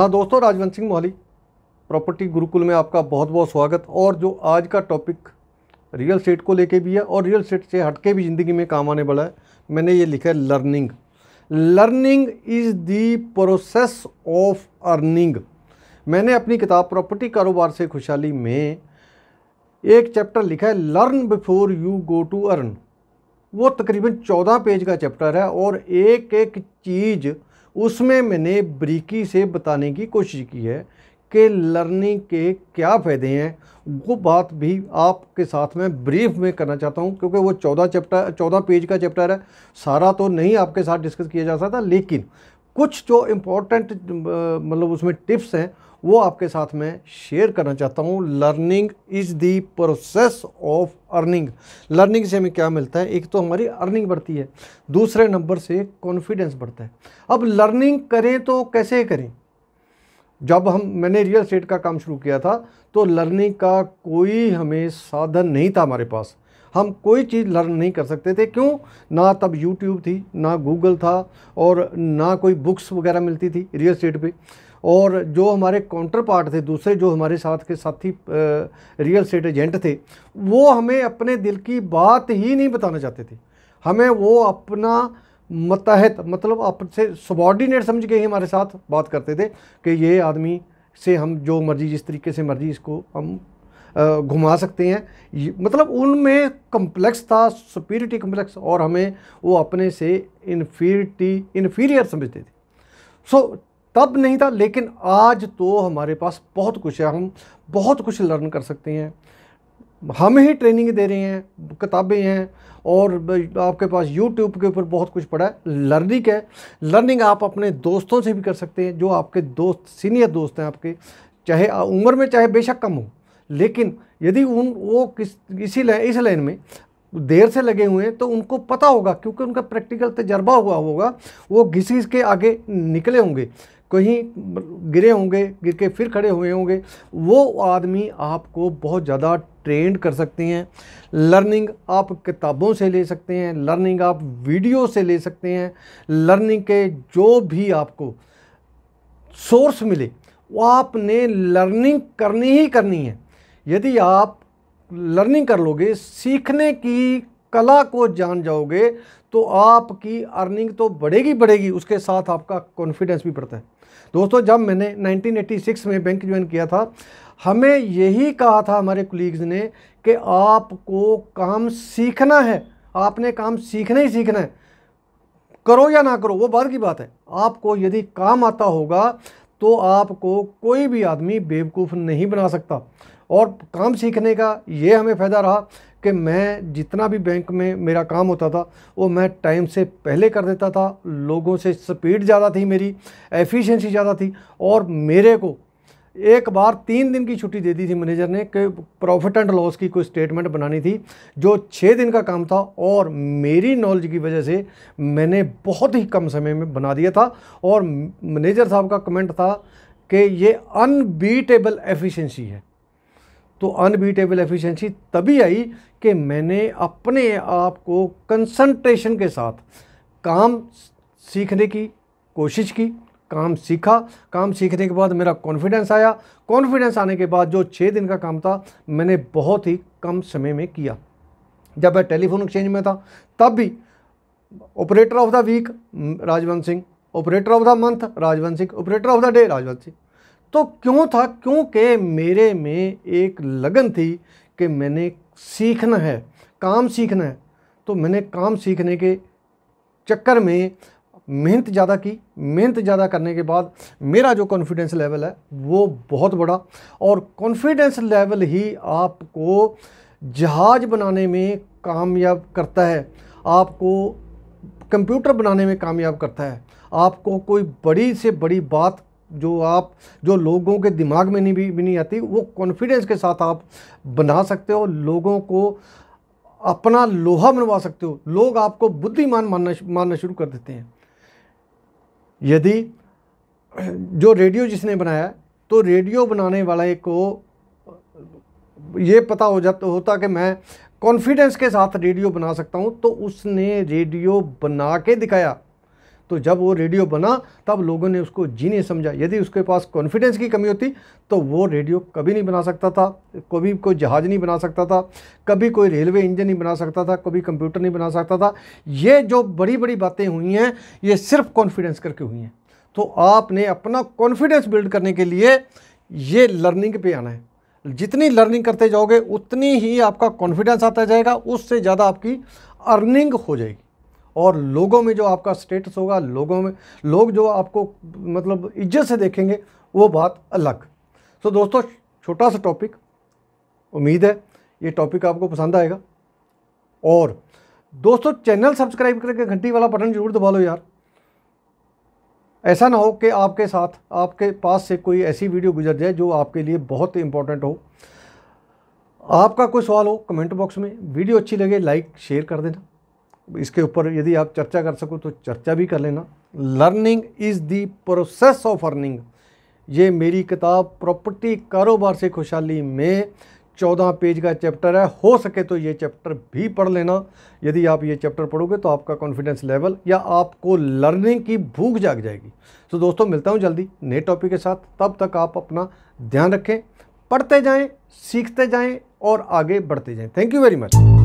हाँ दोस्तों राजवंत सिंह मोहाली प्रॉपर्टी गुरुकुल में आपका बहुत बहुत स्वागत और जो आज का टॉपिक रियल स्टेट को लेके भी है और रियल स्टेट से हटके भी ज़िंदगी में काम आने वाला है मैंने ये लिखा है learning learning is the process of earning मैंने अपनी किताब प्रॉपर्टी कारोबार से खुशहाली में एक चैप्टर लिखा है learn before you go to earn वो तकरीबन चौदह पेज का चैप्टर है और एक एक चीज़ उसमें मैंने बरीकी से बताने की कोशिश की है कि लर्निंग के क्या फ़ायदे हैं वो बात भी आपके साथ में ब्रीफ में करना चाहता हूँ क्योंकि वो चौदह चैप्टर चौदह पेज का चैप्टर है सारा तो नहीं आपके साथ डिस्कस किया जा सकता लेकिन कुछ जो इम्पोर्टेंट मतलब उसमें टिप्स हैं वो आपके साथ मैं शेयर करना चाहता हूँ learning is the process of earning learning से हमें क्या मिलता है एक तो हमारी अर्निंग बढ़ती है दूसरे नंबर से कॉन्फिडेंस बढ़ता है अब लर्निंग करें तो कैसे करें जब हम मैंने रियल स्टेट का काम शुरू किया था तो लर्निंग का कोई हमें साधन नहीं था हमारे पास हम कोई चीज़ लर्न नहीं कर सकते थे क्यों ना तब यूट्यूब थी ना गूगल था और ना कोई बुक्स वगैरह मिलती थी रियल स्टेट पे और जो हमारे काउंटर पार्ट थे दूसरे जो हमारे साथ के साथी रियल स्टेट एजेंट थे वो हमें अपने दिल की बात ही नहीं बताना चाहते थे हमें वो अपना मतहत मतलब आपसे सबॉर्डिनेट समझ के ही हमारे साथ बात करते थे कि ये आदमी से हम जो मर्जी जिस तरीके से मर्जी इसको हम घुमा सकते हैं मतलब उनमें कम्प्लेक्स था सुपीरिटी कम्प्लेक्स और हमें वो अपने से इन्फीरिटी इन्फीरियर समझते थे सो so, तब नहीं था लेकिन आज तो हमारे पास बहुत कुछ है हम बहुत कुछ लर्न कर सकते हैं हम ही ट्रेनिंग दे रहे हैं किताबें हैं और आपके पास यूट्यूब के ऊपर बहुत कुछ पड़ा है लर्निंग है लर्निंग आप अपने दोस्तों से भी कर सकते हैं जो आपके दोस्त सीनियर दोस्त हैं आपके चाहे उम्र में चाहे बेशक कम हो लेकिन यदि उन वो किस इसी लाइन इस लाइन में देर से लगे हुए हैं तो उनको पता होगा क्योंकि उनका प्रैक्टिकल तजर्बा हुआ होगा वो घिस घिस के आगे निकले होंगे कहीं गिरे होंगे गिर के फिर खड़े हुए होंगे वो आदमी आपको बहुत ज़्यादा ट्रेंड कर सकते हैं लर्निंग आप किताबों से ले सकते हैं लर्निंग आप वीडियो से ले सकते हैं लर्निंग के जो भी आपको सोर्स मिले वो आपने लर्निंग करनी ही करनी है यदि आप लर्निंग कर लोगे सीखने की कला को जान जाओगे तो आपकी अर्निंग तो बढ़ेगी बढ़ेगी उसके साथ आपका कॉन्फिडेंस भी बढ़ता है दोस्तों जब मैंने 1986 में बैंक ज्वाइन किया था हमें यही कहा था हमारे कुलीग्स ने कि आपको काम सीखना है आपने काम सीखना ही सीखना है करो या ना करो वो बाहर की बात है आपको यदि काम आता होगा तो आपको कोई भी आदमी बेवकूफ़ नहीं बना सकता और काम सीखने का ये हमें फ़ायदा रहा कि मैं जितना भी बैंक में मेरा काम होता था वो मैं टाइम से पहले कर देता था लोगों से स्पीड ज़्यादा थी मेरी एफिशिएंसी ज़्यादा थी और मेरे को एक बार तीन दिन की छुट्टी दे दी थी मैनेजर ने कि प्रॉफिट एंड लॉस की कोई स्टेटमेंट बनानी थी जो छः दिन का काम था और मेरी नॉलेज की वजह से मैंने बहुत ही कम समय में बना दिया था और मैनेजर साहब का कमेंट था कि ये अनबीटेबल एफिशिएंसी है तो अनबीटेबल एफिशिएंसी तभी आई कि मैंने अपने आप को कंसंट्रेशन के साथ काम सीखने की कोशिश की काम सीखा काम सीखने के बाद मेरा कॉन्फिडेंस आया कॉन्फिडेंस आने के बाद जो छः दिन का काम था मैंने बहुत ही कम समय में किया जब मैं टेलीफोन एक्सचेंज में था तब भी operator of the week Rajwant Singh operator of the month Rajwant Singh operator of the day Rajwant Singh तो क्यों था क्योंकि मेरे में एक लगन थी कि मैंने सीखना है काम सीखना है तो मैंने काम सीखने के चक्कर में मेहनत ज़्यादा की मेहनत ज़्यादा करने के बाद मेरा जो कॉन्फिडेंस लेवल है वो बहुत बड़ा और कॉन्फिडेंस लेवल ही आपको जहाज़ बनाने में कामयाब करता है आपको कंप्यूटर बनाने में कामयाब करता है आपको कोई बड़ी से बड़ी बात जो आप जो लोगों के दिमाग में नहीं भी, भी नहीं आती वो कॉन्फिडेंस के साथ आप बना सकते हो लोगों को अपना लोहा मनवा सकते हो लोग आपको बुद्धिमान मानना मानना शुरू कर देते हैं यदि जो रेडियो जिसने बनाया तो रेडियो बनाने वाले को ये पता हो जाता होता कि मैं कॉन्फिडेंस के साथ रेडियो बना सकता हूँ तो उसने रेडियो बना के दिखाया तो जब वो रेडियो बना तब लोगों ने उसको जीने समझा यदि उसके पास कॉन्फिडेंस की कमी होती तो वो रेडियो कभी नहीं बना सकता था कभी कोई जहाज़ नहीं बना सकता था कभी कोई रेलवे इंजन नहीं बना सकता था कभी कंप्यूटर नहीं बना सकता था ये जो बड़ी बड़ी बातें हुई हैं ये सिर्फ कॉन्फिडेंस करके हुई हैं तो आपने अपना कॉन्फिडेंस बिल्ड करने के लिए ये लर्निंग पे आना है जितनी लर्निंग करते जाओगे उतनी ही आपका कॉन्फिडेंस आता जाएगा उससे ज़्यादा आपकी अर्निंग हो जाएगी और लोगों में जो आपका स्टेटस होगा लोगों में लोग जो आपको मतलब इज्जत से देखेंगे वो बात अलग तो दोस्तों छोटा सा टॉपिक उम्मीद है ये टॉपिक आपको पसंद आएगा और दोस्तों चैनल सब्सक्राइब करके घंटी वाला बटन जरूर दबा लो यार ऐसा ना हो कि आपके साथ आपके पास से कोई ऐसी वीडियो गुजर जाए जो आपके लिए बहुत इंपॉर्टेंट हो आपका कोई सवाल हो कमेंट बॉक्स में वीडियो अच्छी लगे लाइक शेयर कर देना इसके ऊपर यदि आप चर्चा कर सको तो चर्चा भी कर लेना learning is the process of earning ये मेरी किताब प्रॉपर्टी कारोबार से खुशहाली में चौदह पेज का चैप्टर है हो सके तो ये चैप्टर भी पढ़ लेना यदि आप ये चैप्टर पढ़ोगे तो आपका कॉन्फिडेंस लेवल या आपको लर्निंग की भूख जाग जाएगी तो दोस्तों मिलता हूँ जल्दी नए टॉपिक के साथ तब तक आप अपना ध्यान रखें पढ़ते जाएं सीखते जाएं और आगे बढ़ते जाएं थैंक यू वेरी मच